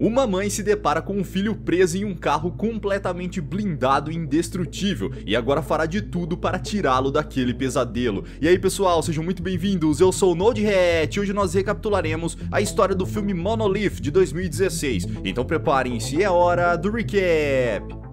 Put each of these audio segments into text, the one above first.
Uma mãe se depara com um filho preso em um carro completamente blindado e indestrutível e agora fará de tudo para tirá-lo daquele pesadelo. E aí pessoal, sejam muito bem-vindos, eu sou o Node Hat e hoje nós recapitularemos a história do filme Monolith de 2016. Então preparem-se, é hora do recap!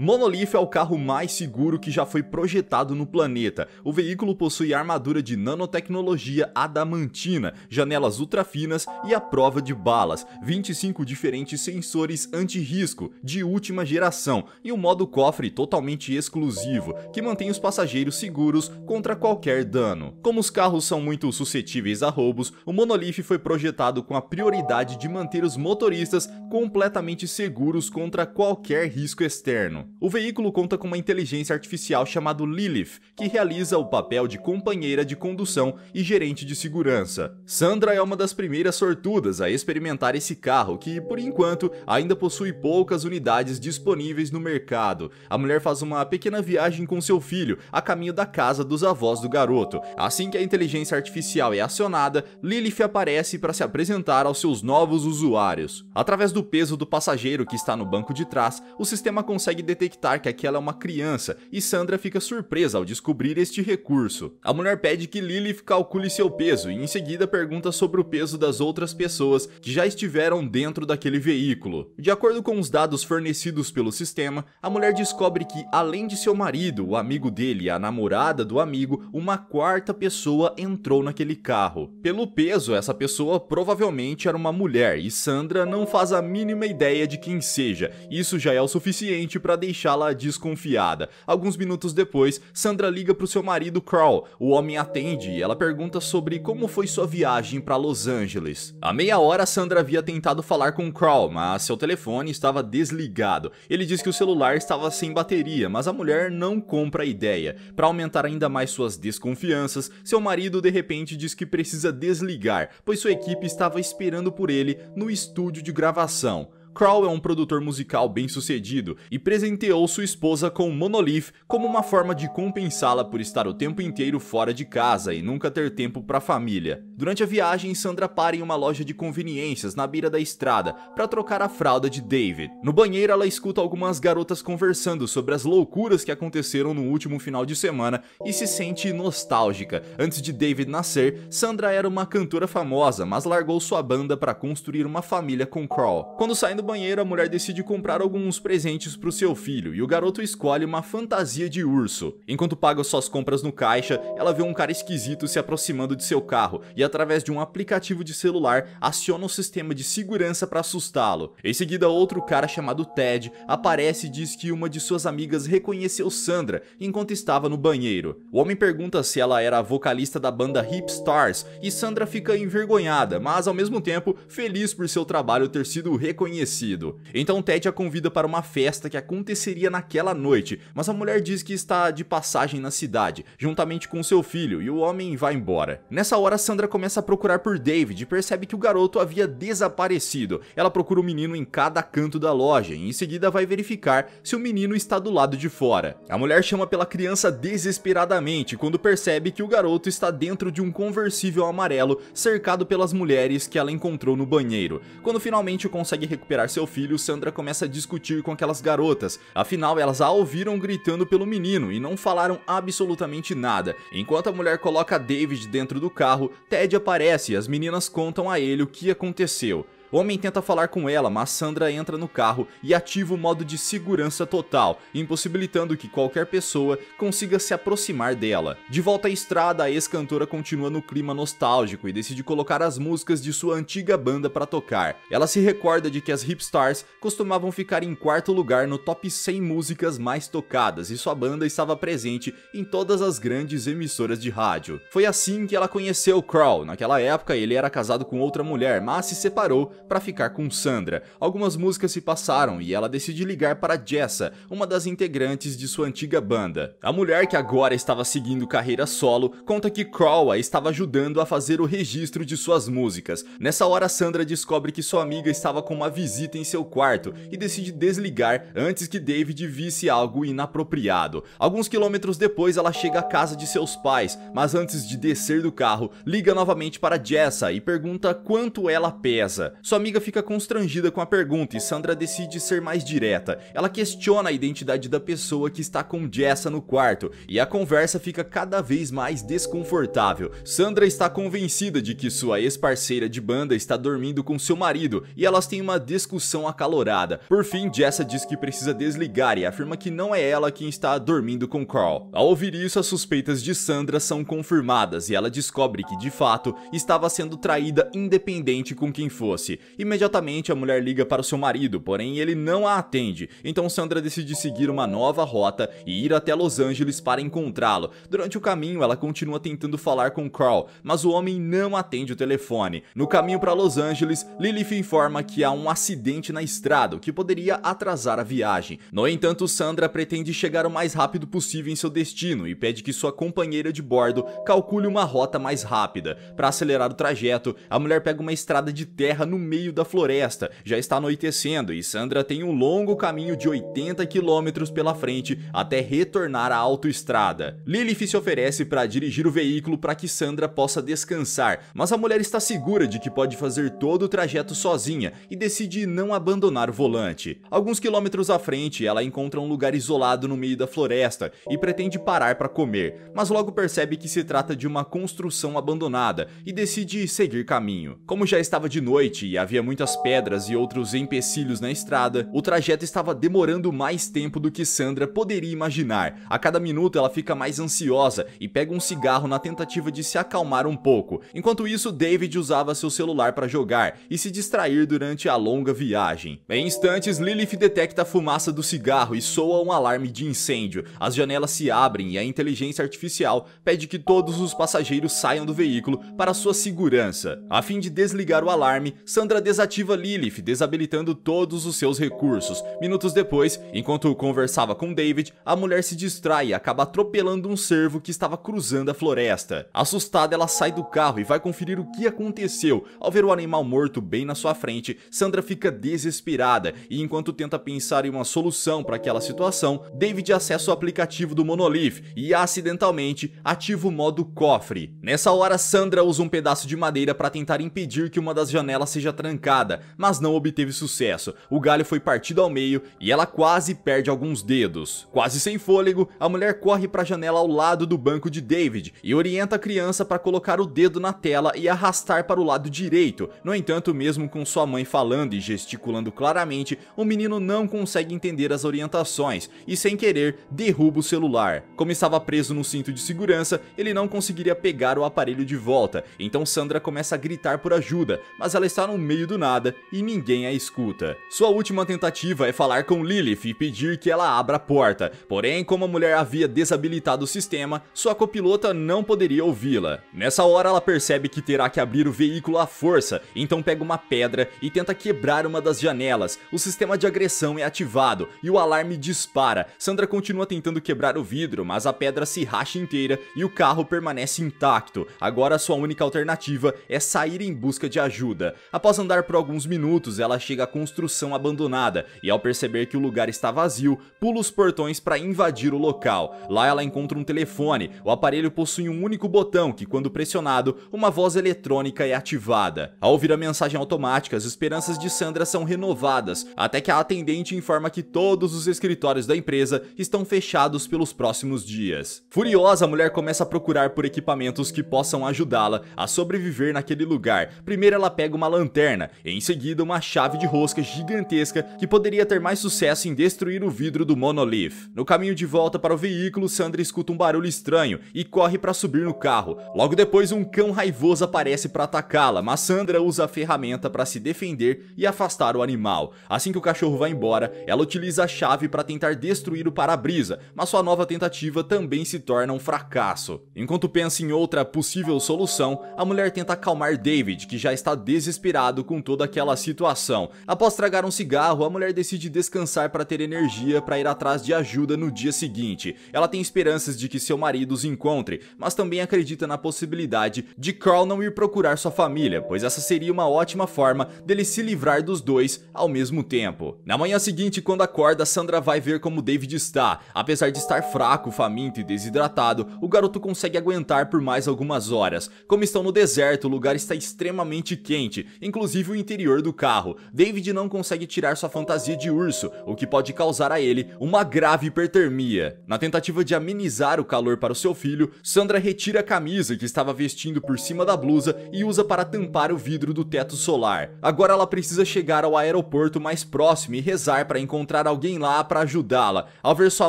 Monolith é o carro mais seguro que já foi projetado no planeta. O veículo possui armadura de nanotecnologia adamantina, janelas ultrafinas e a prova de balas, 25 diferentes sensores anti-risco de última geração e um modo cofre totalmente exclusivo, que mantém os passageiros seguros contra qualquer dano. Como os carros são muito suscetíveis a roubos, o Monolith foi projetado com a prioridade de manter os motoristas completamente seguros contra qualquer risco externo. O veículo conta com uma inteligência artificial chamada Lilith, que realiza o papel de companheira de condução e gerente de segurança. Sandra é uma das primeiras sortudas a experimentar esse carro, que por enquanto ainda possui poucas unidades disponíveis no mercado. A mulher faz uma pequena viagem com seu filho a caminho da casa dos avós do garoto. Assim que a inteligência artificial é acionada, Lilith aparece para se apresentar aos seus novos usuários. Através do peso do passageiro que está no banco de trás, o sistema consegue detectar detectar que aquela é uma criança, e Sandra fica surpresa ao descobrir este recurso. A mulher pede que Lilith calcule seu peso, e em seguida pergunta sobre o peso das outras pessoas que já estiveram dentro daquele veículo. De acordo com os dados fornecidos pelo sistema, a mulher descobre que, além de seu marido, o amigo dele e a namorada do amigo, uma quarta pessoa entrou naquele carro. Pelo peso, essa pessoa provavelmente era uma mulher, e Sandra não faz a mínima ideia de quem seja. Isso já é o suficiente para deixá-la desconfiada. Alguns minutos depois, Sandra liga para o seu marido Carl. O homem atende e ela pergunta sobre como foi sua viagem para Los Angeles. A meia hora, Sandra havia tentado falar com Carl, mas seu telefone estava desligado. Ele diz que o celular estava sem bateria, mas a mulher não compra a ideia. Para aumentar ainda mais suas desconfianças, seu marido de repente diz que precisa desligar, pois sua equipe estava esperando por ele no estúdio de gravação. Crow é um produtor musical bem sucedido e presenteou sua esposa com Monolith como uma forma de compensá-la por estar o tempo inteiro fora de casa e nunca ter tempo para a família. Durante a viagem, Sandra para em uma loja de conveniências na beira da estrada para trocar a fralda de David. No banheiro, ela escuta algumas garotas conversando sobre as loucuras que aconteceram no último final de semana e se sente nostálgica. Antes de David nascer, Sandra era uma cantora famosa, mas largou sua banda para construir uma família com Crawl. Quando saindo banheiro, a mulher decide comprar alguns presentes para o seu filho e o garoto escolhe uma fantasia de urso. Enquanto paga suas compras no caixa, ela vê um cara esquisito se aproximando de seu carro e, através de um aplicativo de celular, aciona o sistema de segurança para assustá-lo. Em seguida, outro cara chamado Ted aparece e diz que uma de suas amigas reconheceu Sandra enquanto estava no banheiro. O homem pergunta se ela era a vocalista da banda Hip Stars e Sandra fica envergonhada, mas ao mesmo tempo feliz por seu trabalho ter sido reconhecido acontecido. Então Ted a convida para uma festa que aconteceria naquela noite, mas a mulher diz que está de passagem na cidade, juntamente com seu filho, e o homem vai embora. Nessa hora, Sandra começa a procurar por David e percebe que o garoto havia desaparecido. Ela procura o menino em cada canto da loja e em seguida vai verificar se o menino está do lado de fora. A mulher chama pela criança desesperadamente quando percebe que o garoto está dentro de um conversível amarelo cercado pelas mulheres que ela encontrou no banheiro. Quando finalmente consegue recuperar seu filho, Sandra começa a discutir com aquelas garotas. Afinal, elas a ouviram gritando pelo menino e não falaram absolutamente nada. Enquanto a mulher coloca David dentro do carro, Ted aparece e as meninas contam a ele o que aconteceu. O homem tenta falar com ela, mas Sandra entra no carro e ativa o modo de segurança total, impossibilitando que qualquer pessoa consiga se aproximar dela. De volta à estrada, a ex-cantora continua no clima nostálgico e decide colocar as músicas de sua antiga banda para tocar. Ela se recorda de que as hipstars costumavam ficar em quarto lugar no top 100 músicas mais tocadas e sua banda estava presente em todas as grandes emissoras de rádio. Foi assim que ela conheceu Crow. Naquela época, ele era casado com outra mulher, mas se separou para ficar com Sandra. Algumas músicas se passaram e ela decide ligar para Jessa, uma das integrantes de sua antiga banda. A mulher que agora estava seguindo carreira solo conta que Crowa estava ajudando a fazer o registro de suas músicas. Nessa hora, Sandra descobre que sua amiga estava com uma visita em seu quarto e decide desligar antes que David visse algo inapropriado. Alguns quilômetros depois, ela chega à casa de seus pais, mas antes de descer do carro, liga novamente para Jessa e pergunta quanto ela pesa. Sua amiga fica constrangida com a pergunta e Sandra decide ser mais direta. Ela questiona a identidade da pessoa que está com Jessa no quarto e a conversa fica cada vez mais desconfortável. Sandra está convencida de que sua ex-parceira de banda está dormindo com seu marido e elas têm uma discussão acalorada. Por fim, Jessa diz que precisa desligar e afirma que não é ela quem está dormindo com Carl. Ao ouvir isso, as suspeitas de Sandra são confirmadas e ela descobre que de fato estava sendo traída independente com quem fosse. Imediatamente a mulher liga para o seu marido, porém ele não a atende, então Sandra decide seguir uma nova rota e ir até Los Angeles para encontrá-lo. Durante o caminho, ela continua tentando falar com Carl, mas o homem não atende o telefone. No caminho para Los Angeles, Lilith informa que há um acidente na estrada, o que poderia atrasar a viagem. No entanto, Sandra pretende chegar o mais rápido possível em seu destino e pede que sua companheira de bordo calcule uma rota mais rápida. Para acelerar o trajeto, a mulher pega uma estrada de terra no meio da floresta. Já está anoitecendo e Sandra tem um longo caminho de 80 quilômetros pela frente até retornar à autoestrada. Lilith se oferece para dirigir o veículo para que Sandra possa descansar, mas a mulher está segura de que pode fazer todo o trajeto sozinha e decide não abandonar o volante. Alguns quilômetros à frente, ela encontra um lugar isolado no meio da floresta e pretende parar para comer, mas logo percebe que se trata de uma construção abandonada e decide seguir caminho. Como já estava de noite e havia muitas pedras e outros empecilhos na estrada, o trajeto estava demorando mais tempo do que Sandra poderia imaginar. A cada minuto ela fica mais ansiosa e pega um cigarro na tentativa de se acalmar um pouco. Enquanto isso, David usava seu celular para jogar e se distrair durante a longa viagem. Em instantes, Lilith detecta a fumaça do cigarro e soa um alarme de incêndio. As janelas se abrem e a inteligência artificial pede que todos os passageiros saiam do veículo para sua segurança. A fim de desligar o alarme, Sandra Sandra desativa Lilith, desabilitando todos os seus recursos. Minutos depois, enquanto conversava com David, a mulher se distrai e acaba atropelando um cervo que estava cruzando a floresta. Assustada, ela sai do carro e vai conferir o que aconteceu. Ao ver o animal morto bem na sua frente, Sandra fica desesperada e enquanto tenta pensar em uma solução para aquela situação, David acessa o aplicativo do Monolith e acidentalmente ativa o modo cofre. Nessa hora, Sandra usa um pedaço de madeira para tentar impedir que uma das janelas seja trancada, mas não obteve sucesso. O galho foi partido ao meio e ela quase perde alguns dedos. Quase sem fôlego, a mulher corre para a janela ao lado do banco de David e orienta a criança para colocar o dedo na tela e arrastar para o lado direito. No entanto, mesmo com sua mãe falando e gesticulando claramente, o menino não consegue entender as orientações e, sem querer, derruba o celular. Como estava preso no cinto de segurança, ele não conseguiria pegar o aparelho de volta, então Sandra começa a gritar por ajuda, mas ela está num meio do nada e ninguém a escuta. Sua última tentativa é falar com Lilith e pedir que ela abra a porta, porém, como a mulher havia desabilitado o sistema, sua copilota não poderia ouvi-la. Nessa hora, ela percebe que terá que abrir o veículo à força, então pega uma pedra e tenta quebrar uma das janelas. O sistema de agressão é ativado e o alarme dispara. Sandra continua tentando quebrar o vidro, mas a pedra se racha inteira e o carro permanece intacto. Agora, sua única alternativa é sair em busca de ajuda. Após Após andar por alguns minutos, ela chega à construção abandonada e ao perceber que o lugar está vazio, pula os portões para invadir o local. Lá ela encontra um telefone. O aparelho possui um único botão que, quando pressionado, uma voz eletrônica é ativada. Ao ouvir a mensagem automática, as esperanças de Sandra são renovadas, até que a atendente informa que todos os escritórios da empresa estão fechados pelos próximos dias. Furiosa, a mulher começa a procurar por equipamentos que possam ajudá-la a sobreviver naquele lugar. Primeiro ela pega uma lanterna lanterna, e em seguida uma chave de rosca gigantesca que poderia ter mais sucesso em destruir o vidro do Monolith. No caminho de volta para o veículo, Sandra escuta um barulho estranho e corre para subir no carro. Logo depois, um cão raivoso aparece para atacá-la, mas Sandra usa a ferramenta para se defender e afastar o animal. Assim que o cachorro vai embora, ela utiliza a chave para tentar destruir o para-brisa, mas sua nova tentativa também se torna um fracasso. Enquanto pensa em outra possível solução, a mulher tenta acalmar David, que já está desesperado abalado com toda aquela situação. Após tragar um cigarro, a mulher decide descansar para ter energia para ir atrás de ajuda no dia seguinte. Ela tem esperanças de que seu marido os encontre, mas também acredita na possibilidade de Carl não ir procurar sua família, pois essa seria uma ótima forma dele se livrar dos dois ao mesmo tempo. Na manhã seguinte, quando acorda, Sandra vai ver como David está. Apesar de estar fraco, faminto e desidratado, o garoto consegue aguentar por mais algumas horas. Como estão no deserto, o lugar está extremamente quente, inclusive inclusive o interior do carro. David não consegue tirar sua fantasia de urso, o que pode causar a ele uma grave hipertermia. Na tentativa de amenizar o calor para o seu filho, Sandra retira a camisa que estava vestindo por cima da blusa e usa para tampar o vidro do teto solar. Agora ela precisa chegar ao aeroporto mais próximo e rezar para encontrar alguém lá para ajudá-la. Ao ver sua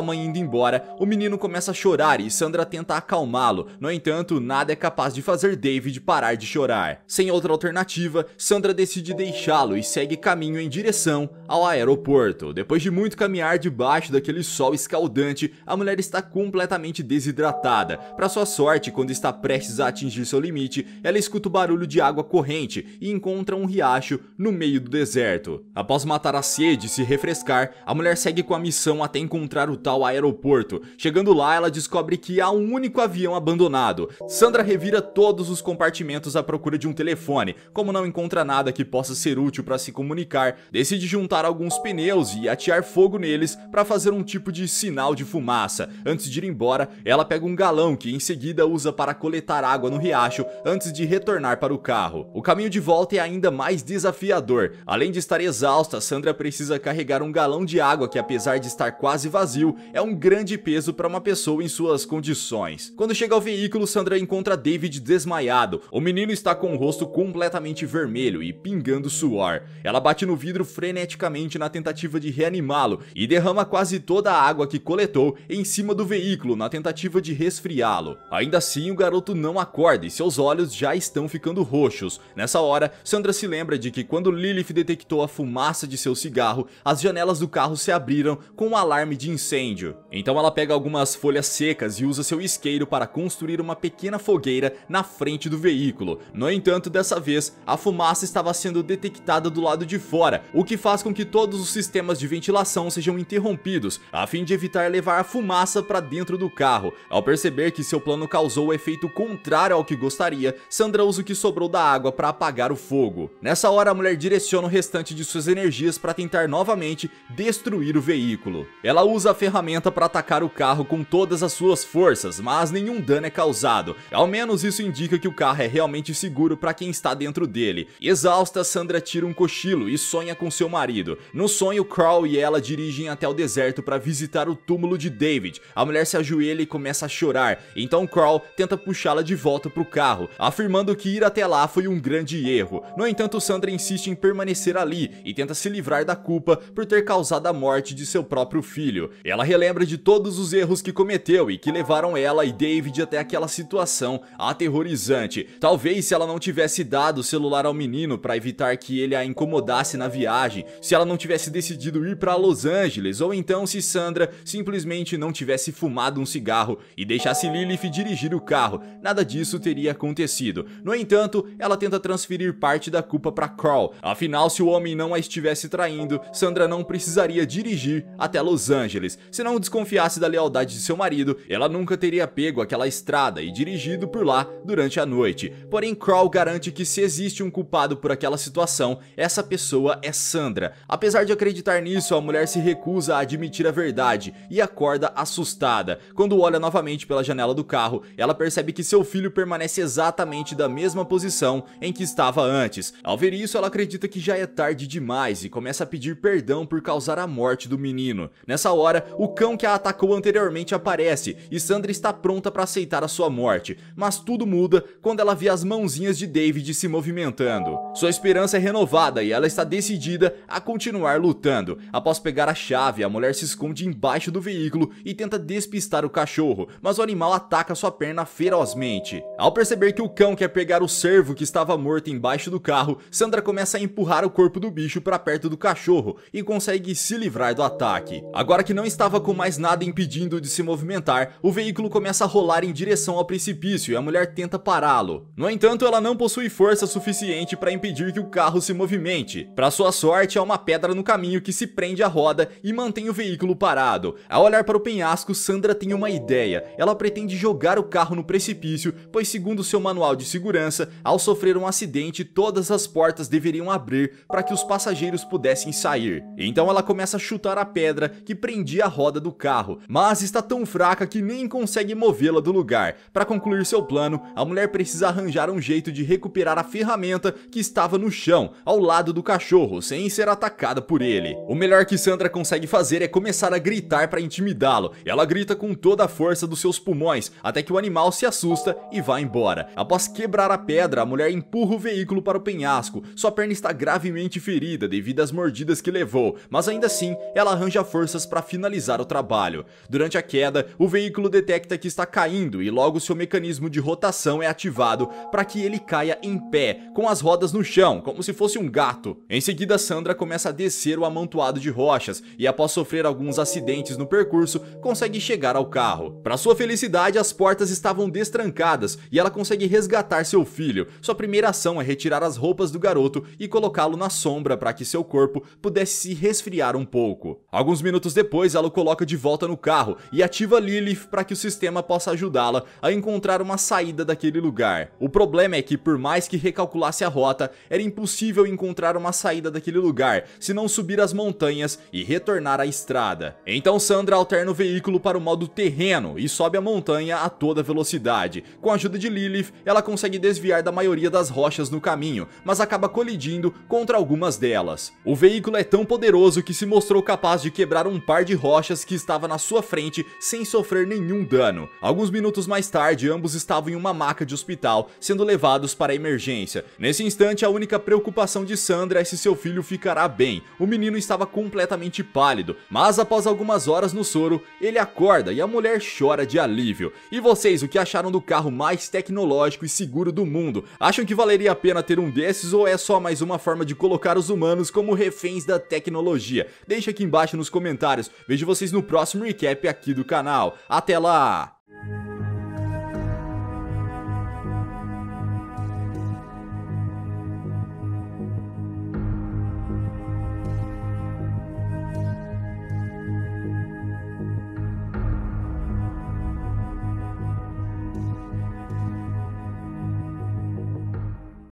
mãe indo embora, o menino começa a chorar e Sandra tenta acalmá-lo. No entanto, nada é capaz de fazer David parar de chorar. Sem outra alternativa, Sandra Sandra decide deixá-lo e segue caminho em direção ao aeroporto. Depois de muito caminhar debaixo daquele sol escaldante, a mulher está completamente desidratada. Para sua sorte, quando está prestes a atingir seu limite, ela escuta o barulho de água corrente e encontra um riacho no meio do deserto. Após matar a sede e se refrescar, a mulher segue com a missão até encontrar o tal aeroporto. Chegando lá, ela descobre que há um único avião abandonado. Sandra revira todos os compartimentos à procura de um telefone. Como não encontra granada que possa ser útil para se comunicar, decide juntar alguns pneus e atear fogo neles para fazer um tipo de sinal de fumaça. Antes de ir embora, ela pega um galão que em seguida usa para coletar água no riacho antes de retornar para o carro. O caminho de volta é ainda mais desafiador. Além de estar exausta, Sandra precisa carregar um galão de água que apesar de estar quase vazio, é um grande peso para uma pessoa em suas condições. Quando chega ao veículo, Sandra encontra David desmaiado. O menino está com o rosto completamente vermelho vermelho e pingando suor. Ela bate no vidro freneticamente na tentativa de reanimá-lo e derrama quase toda a água que coletou em cima do veículo na tentativa de resfriá-lo. Ainda assim, o garoto não acorda e seus olhos já estão ficando roxos. Nessa hora, Sandra se lembra de que quando Lilith detectou a fumaça de seu cigarro, as janelas do carro se abriram com um alarme de incêndio. Então ela pega algumas folhas secas e usa seu isqueiro para construir uma pequena fogueira na frente do veículo. No entanto, dessa vez, a fumaça fumaça estava sendo detectada do lado de fora, o que faz com que todos os sistemas de ventilação sejam interrompidos, a fim de evitar levar a fumaça para dentro do carro. Ao perceber que seu plano causou o efeito contrário ao que gostaria, Sandra usa o que sobrou da água para apagar o fogo. Nessa hora, a mulher direciona o restante de suas energias para tentar novamente destruir o veículo. Ela usa a ferramenta para atacar o carro com todas as suas forças, mas nenhum dano é causado. Ao menos isso indica que o carro é realmente seguro para quem está dentro dele. E Exausta, Sandra tira um cochilo e sonha com seu marido. No sonho, Carl e ela dirigem até o deserto para visitar o túmulo de David. A mulher se ajoelha e começa a chorar. Então Carl tenta puxá-la de volta pro carro, afirmando que ir até lá foi um grande erro. No entanto, Sandra insiste em permanecer ali e tenta se livrar da culpa por ter causado a morte de seu próprio filho. Ela relembra de todos os erros que cometeu e que levaram ela e David até aquela situação aterrorizante. Talvez se ela não tivesse dado o celular ao menino menino para evitar que ele a incomodasse na viagem, se ela não tivesse decidido ir para Los Angeles, ou então se Sandra simplesmente não tivesse fumado um cigarro e deixasse Lilith dirigir o carro. Nada disso teria acontecido. No entanto, ela tenta transferir parte da culpa para Carl. Afinal, se o homem não a estivesse traindo, Sandra não precisaria dirigir até Los Angeles. Se não desconfiasse da lealdade de seu marido, ela nunca teria pego aquela estrada e dirigido por lá durante a noite. Porém, Carl garante que se existe um culpado passado por aquela situação, essa pessoa é Sandra. Apesar de acreditar nisso, a mulher se recusa a admitir a verdade e acorda assustada. Quando olha novamente pela janela do carro, ela percebe que seu filho permanece exatamente da mesma posição em que estava antes. Ao ver isso, ela acredita que já é tarde demais e começa a pedir perdão por causar a morte do menino. Nessa hora, o cão que a atacou anteriormente aparece e Sandra está pronta para aceitar a sua morte, mas tudo muda quando ela vê as mãozinhas de David se movimentando. Sua esperança é renovada e ela está decidida a continuar lutando. Após pegar a chave, a mulher se esconde embaixo do veículo e tenta despistar o cachorro, mas o animal ataca sua perna ferozmente. Ao perceber que o cão quer pegar o servo que estava morto embaixo do carro, Sandra começa a empurrar o corpo do bicho para perto do cachorro e consegue se livrar do ataque. Agora que não estava com mais nada impedindo de se movimentar, o veículo começa a rolar em direção ao precipício e a mulher tenta pará-lo. No entanto, ela não possui força suficiente para para impedir que o carro se movimente. Para sua sorte, há uma pedra no caminho que se prende à roda e mantém o veículo parado. Ao olhar para o penhasco, Sandra tem uma ideia. Ela pretende jogar o carro no precipício, pois segundo seu manual de segurança, ao sofrer um acidente, todas as portas deveriam abrir para que os passageiros pudessem sair. Então ela começa a chutar a pedra que prendia a roda do carro, mas está tão fraca que nem consegue movê-la do lugar. Para concluir seu plano, a mulher precisa arranjar um jeito de recuperar a ferramenta que que estava no chão, ao lado do cachorro, sem ser atacada por ele. O melhor que Sandra consegue fazer é começar a gritar para intimidá-lo. Ela grita com toda a força dos seus pulmões, até que o animal se assusta e vai embora. Após quebrar a pedra, a mulher empurra o veículo para o penhasco. Sua perna está gravemente ferida devido às mordidas que levou, mas ainda assim ela arranja forças para finalizar o trabalho. Durante a queda, o veículo detecta que está caindo e logo seu mecanismo de rotação é ativado para que ele caia em pé, com as rodas rochas no chão, como se fosse um gato. Em seguida, Sandra começa a descer o amontoado de rochas e, após sofrer alguns acidentes no percurso, consegue chegar ao carro. Para sua felicidade, as portas estavam destrancadas e ela consegue resgatar seu filho. Sua primeira ação é retirar as roupas do garoto e colocá-lo na sombra para que seu corpo pudesse se resfriar um pouco. Alguns minutos depois, ela o coloca de volta no carro e ativa Lilith para que o sistema possa ajudá-la a encontrar uma saída daquele lugar. O problema é que, por mais que recalculasse a rota, era impossível encontrar uma saída daquele lugar, se não subir as montanhas e retornar à estrada. Então Sandra alterna o veículo para o modo terreno e sobe a montanha a toda velocidade. Com a ajuda de Lilith, ela consegue desviar da maioria das rochas no caminho, mas acaba colidindo contra algumas delas. O veículo é tão poderoso que se mostrou capaz de quebrar um par de rochas que estava na sua frente sem sofrer nenhum dano. Alguns minutos mais tarde, ambos estavam em uma maca de hospital, sendo levados para a emergência. Nesse instante, instante, a única preocupação de Sandra é se seu filho ficará bem. O menino estava completamente pálido, mas após algumas horas no soro, ele acorda e a mulher chora de alívio. E vocês, o que acharam do carro mais tecnológico e seguro do mundo? Acham que valeria a pena ter um desses ou é só mais uma forma de colocar os humanos como reféns da tecnologia? Deixa aqui embaixo nos comentários. Vejo vocês no próximo recap aqui do canal. Até lá!